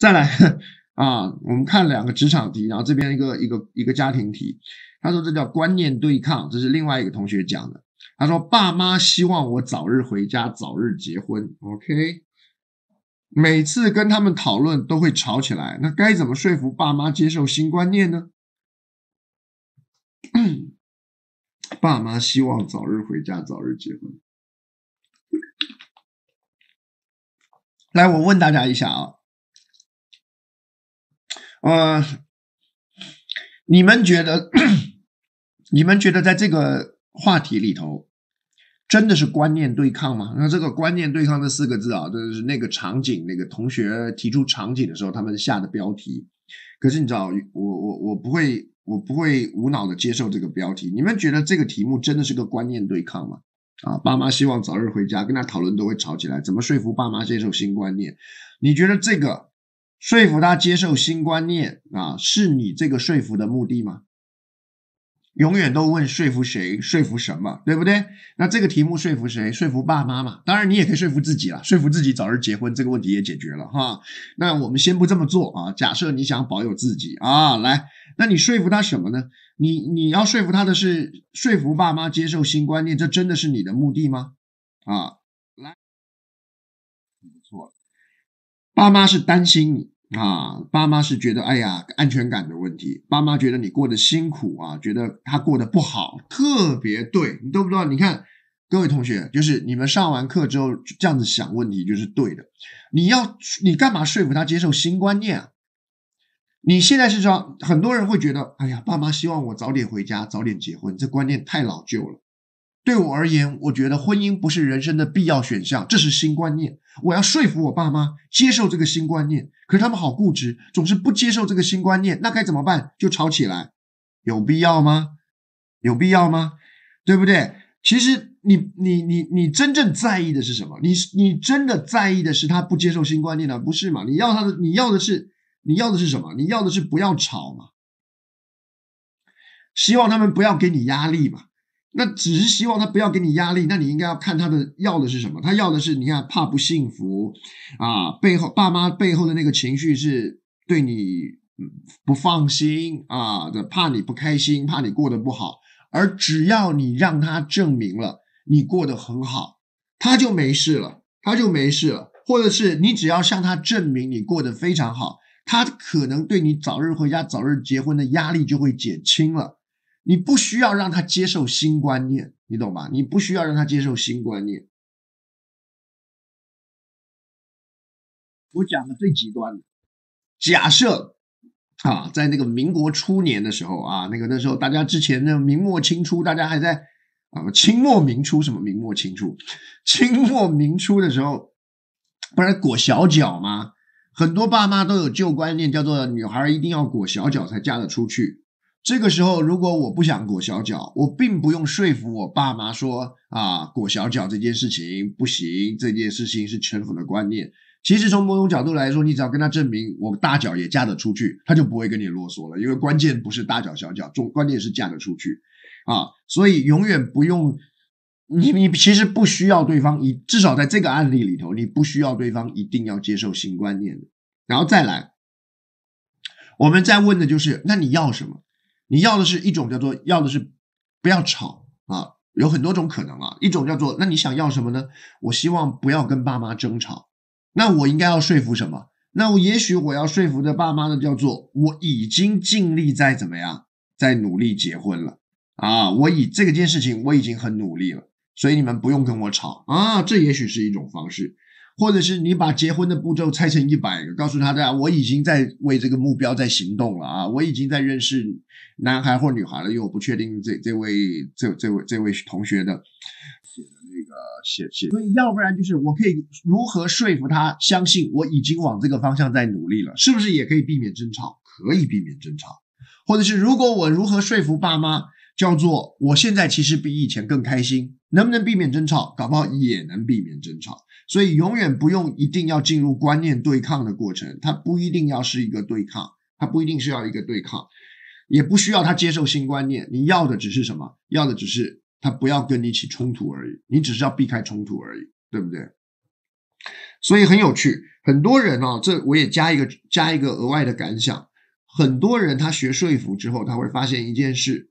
再来啊，我们看两个职场题，然后这边一个一个一个家庭题。他说这叫观念对抗，这是另外一个同学讲的。他说爸妈希望我早日回家，早日结婚。OK，每次跟他们讨论都会吵起来，那该怎么说服爸妈接受新观念呢？爸妈希望早日回家，早日结婚。来，我问大家一下啊。呃，你们觉得，你们觉得在这个话题里头，真的是观念对抗吗？那这个“观念对抗”这四个字啊，就是那个场景，那个同学提出场景的时候，他们下的标题。可是你知道，我我我不会，我不会无脑的接受这个标题。你们觉得这个题目真的是个观念对抗吗？啊，爸妈希望早日回家，跟他讨论都会吵起来，怎么说服爸妈接受新观念？你觉得这个？说服他接受新观念啊，是你这个说服的目的吗？永远都问说服谁，说服什么，对不对？那这个题目说服谁？说服爸妈嘛。当然你也可以说服自己了，说服自己早日结婚，这个问题也解决了哈。那我们先不这么做啊。假设你想保有自己啊，来，那你说服他什么呢？你你要说服他的是说服爸妈接受新观念，这真的是你的目的吗？啊，来，不错，爸妈是担心你。啊，爸妈是觉得，哎呀，安全感的问题。爸妈觉得你过得辛苦啊，觉得他过得不好，特别对你，懂不懂？你看，各位同学，就是你们上完课之后这样子想问题就是对的。你要，你干嘛说服他接受新观念啊？你现在是说，很多人会觉得，哎呀，爸妈希望我早点回家，早点结婚，这观念太老旧了。对我而言，我觉得婚姻不是人生的必要选项，这是新观念。我要说服我爸妈接受这个新观念，可是他们好固执，总是不接受这个新观念。那该怎么办？就吵起来，有必要吗？有必要吗？对不对？其实你你你你真正在意的是什么？你你真的在意的是他不接受新观念呢，不是吗？你要他的，你要的是你要的是什么？你要的是不要吵嘛，希望他们不要给你压力嘛。那只是希望他不要给你压力，那你应该要看他的要的是什么。他要的是你看怕不幸福，啊，背后爸妈背后的那个情绪是对你不放心啊的，怕你不开心，怕你过得不好。而只要你让他证明了你过得很好，他就没事了，他就没事了。或者是你只要向他证明你过得非常好，他可能对你早日回家、早日结婚的压力就会减轻了。你不需要让他接受新观念，你懂吧？你不需要让他接受新观念。我讲的最极端的，假设啊，在那个民国初年的时候啊，那个那时候大家之前的明末清初，大家还在啊清末明初什么明末清初，清末明初的时候，不然裹小脚嘛，很多爸妈都有旧观念，叫做女孩一定要裹小脚才嫁得出去。这个时候，如果我不想裹小脚，我并不用说服我爸妈说啊，裹小脚这件事情不行，这件事情是臣服的观念。其实从某种角度来说，你只要跟他证明我大脚也嫁得出去，他就不会跟你啰嗦了。因为关键不是大脚小脚，重关键是嫁得出去，啊，所以永远不用你，你其实不需要对方一，至少在这个案例里头，你不需要对方一定要接受新观念的。然后再来，我们再问的就是，那你要什么？你要的是一种叫做要的是不要吵啊，有很多种可能啊。一种叫做，那你想要什么呢？我希望不要跟爸妈争吵。那我应该要说服什么？那我也许我要说服的爸妈呢，叫做我已经尽力在怎么样，在努力结婚了啊。我以这个件事情我已经很努力了，所以你们不用跟我吵啊。这也许是一种方式。或者是你把结婚的步骤拆成一百个，告诉他的，我已经在为这个目标在行动了啊，我已经在认识男孩或女孩了，因为我不确定这这位这这位这位同学的写的那个写写，所以要不然就是我可以如何说服他相信我已经往这个方向在努力了，是不是也可以避免争吵？可以避免争吵，或者是如果我如何说服爸妈？叫做我现在其实比以前更开心，能不能避免争吵？搞不好也能避免争吵。所以永远不用一定要进入观念对抗的过程，它不一定要是一个对抗，它不一定是要一个对抗，也不需要他接受新观念。你要的只是什么？要的只是他不要跟你起冲突而已。你只是要避开冲突而已，对不对？所以很有趣，很多人哦，这我也加一个加一个额外的感想，很多人他学说服之后，他会发现一件事。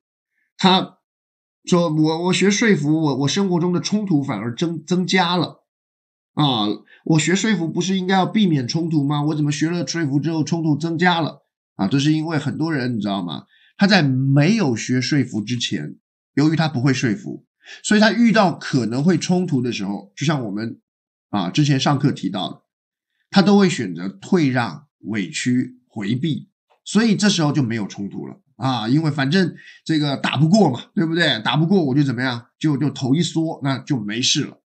他说：“我我学说服，我我生活中的冲突反而增增加了。啊，我学说服不是应该要避免冲突吗？我怎么学了说服之后冲突增加了？啊，这是因为很多人你知道吗？他在没有学说服之前，由于他不会说服，所以他遇到可能会冲突的时候，就像我们啊之前上课提到的，他都会选择退让、委屈、回避，所以这时候就没有冲突了。”啊，因为反正这个打不过嘛，对不对？打不过我就怎么样，就就头一缩，那就没事了。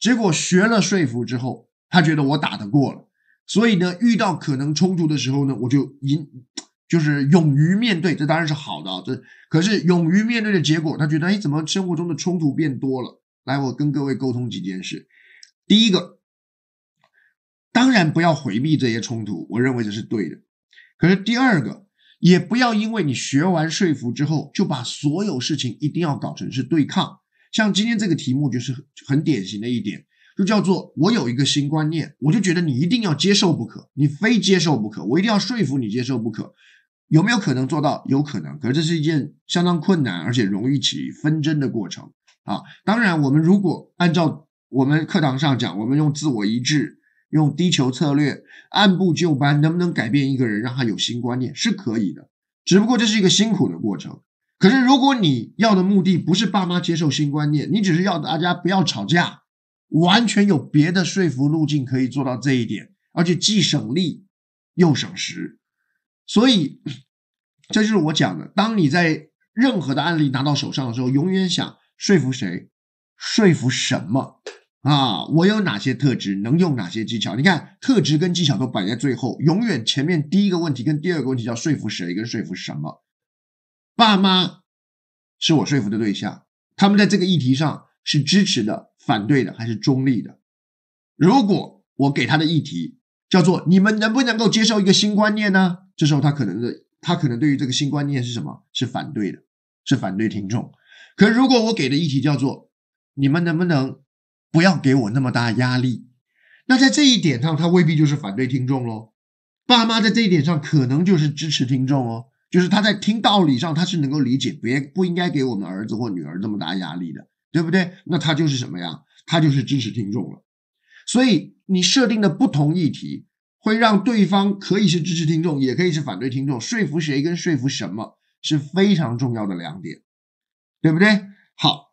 结果学了说服之后，他觉得我打得过了，所以呢，遇到可能冲突的时候呢，我就赢，就是勇于面对，这当然是好的啊。这可是勇于面对的结果，他觉得哎，怎么生活中的冲突变多了？来，我跟各位沟通几件事。第一个，当然不要回避这些冲突，我认为这是对的。可是第二个。也不要因为你学完说服之后，就把所有事情一定要搞成是对抗。像今天这个题目就是很典型的一点，就叫做我有一个新观念，我就觉得你一定要接受不可，你非接受不可，我一定要说服你接受不可。有没有可能做到？有可能，可是这是一件相当困难而且容易起纷争的过程啊。当然，我们如果按照我们课堂上讲，我们用自我一致。用低球策略按部就班，能不能改变一个人，让他有新观念，是可以的。只不过这是一个辛苦的过程。可是，如果你要的目的不是爸妈接受新观念，你只是要大家不要吵架，完全有别的说服路径可以做到这一点，而且既省力又省时。所以，这就是我讲的：当你在任何的案例拿到手上的时候，永远想说服谁，说服什么。啊，我有哪些特质，能用哪些技巧？你看，特质跟技巧都摆在最后。永远前面第一个问题跟第二个问题叫说服谁，跟说服什么。爸妈是我说服的对象，他们在这个议题上是支持的、反对的还是中立的？如果我给他的议题叫做“你们能不能够接受一个新观念呢？”这时候他可能的，他可能对于这个新观念是什么是反对的，是反对听众。可如果我给的议题叫做“你们能不能”，不要给我那么大压力。那在这一点上，他未必就是反对听众喽。爸妈在这一点上可能就是支持听众哦，就是他在听道理上，他是能够理解，别不应该给我们儿子或女儿这么大压力的，对不对？那他就是什么呀？他就是支持听众了。所以你设定的不同议题，会让对方可以是支持听众，也可以是反对听众。说服谁跟说服什么是非常重要的两点，对不对？好，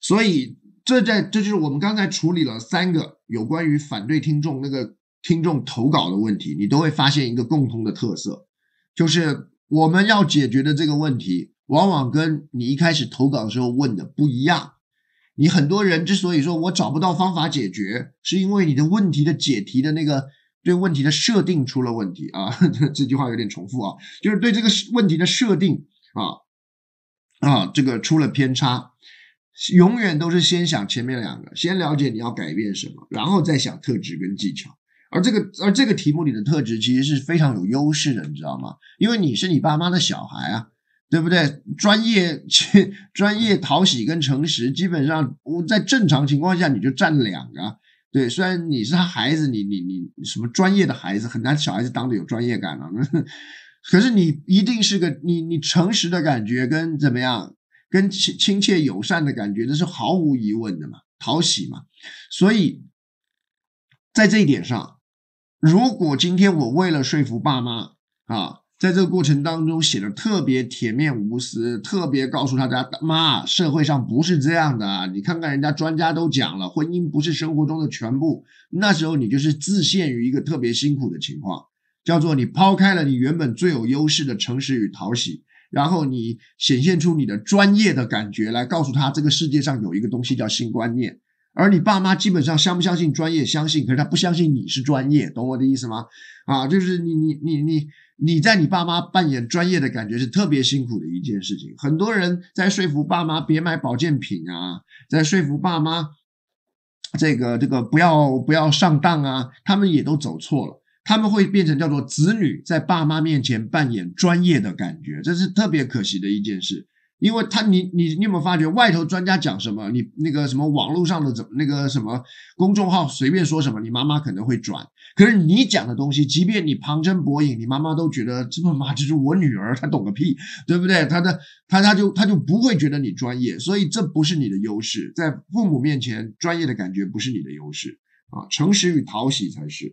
所以。这在这就是我们刚才处理了三个有关于反对听众那个听众投稿的问题，你都会发现一个共通的特色，就是我们要解决的这个问题，往往跟你一开始投稿的时候问的不一样。你很多人之所以说我找不到方法解决，是因为你的问题的解题的那个对问题的设定出了问题啊。这句话有点重复啊，就是对这个问题的设定啊啊这个出了偏差。永远都是先想前面两个，先了解你要改变什么，然后再想特质跟技巧。而这个而这个题目里的特质其实是非常有优势的，你知道吗？因为你是你爸妈的小孩啊，对不对？专业、专业、讨喜跟诚实，基本上我在正常情况下你就占两个。对，虽然你是他孩子，你你你什么专业的孩子很难，小孩子当的有专业感啊。可是你一定是个你你诚实的感觉跟怎么样？跟亲亲切友善的感觉，那是毫无疑问的嘛，讨喜嘛。所以，在这一点上，如果今天我为了说服爸妈啊，在这个过程当中写的特别铁面无私，特别告诉大家，妈，社会上不是这样的啊！你看看人家专家都讲了，婚姻不是生活中的全部。那时候你就是自陷于一个特别辛苦的情况，叫做你抛开了你原本最有优势的诚实与讨喜。然后你显现出你的专业的感觉来告诉他，这个世界上有一个东西叫新观念。而你爸妈基本上相不相信专业，相信，可是他不相信你是专业，懂我的意思吗？啊，就是你你你你你在你爸妈扮演专业的感觉是特别辛苦的一件事情。很多人在说服爸妈别买保健品啊，在说服爸妈这个这个不要不要上当啊，他们也都走错了。他们会变成叫做子女在爸妈面前扮演专业的感觉，这是特别可惜的一件事。因为他，你你你有没有发觉外头专家讲什么，你那个什么网络上的怎么那个什么公众号随便说什么，你妈妈可能会转。可是你讲的东西，即便你旁征博引，你妈妈都觉得这么妈就是我女儿，她懂个屁，对不对？她的她她就她就不会觉得你专业，所以这不是你的优势。在父母面前，专业的感觉不是你的优势啊，诚实与讨喜才是。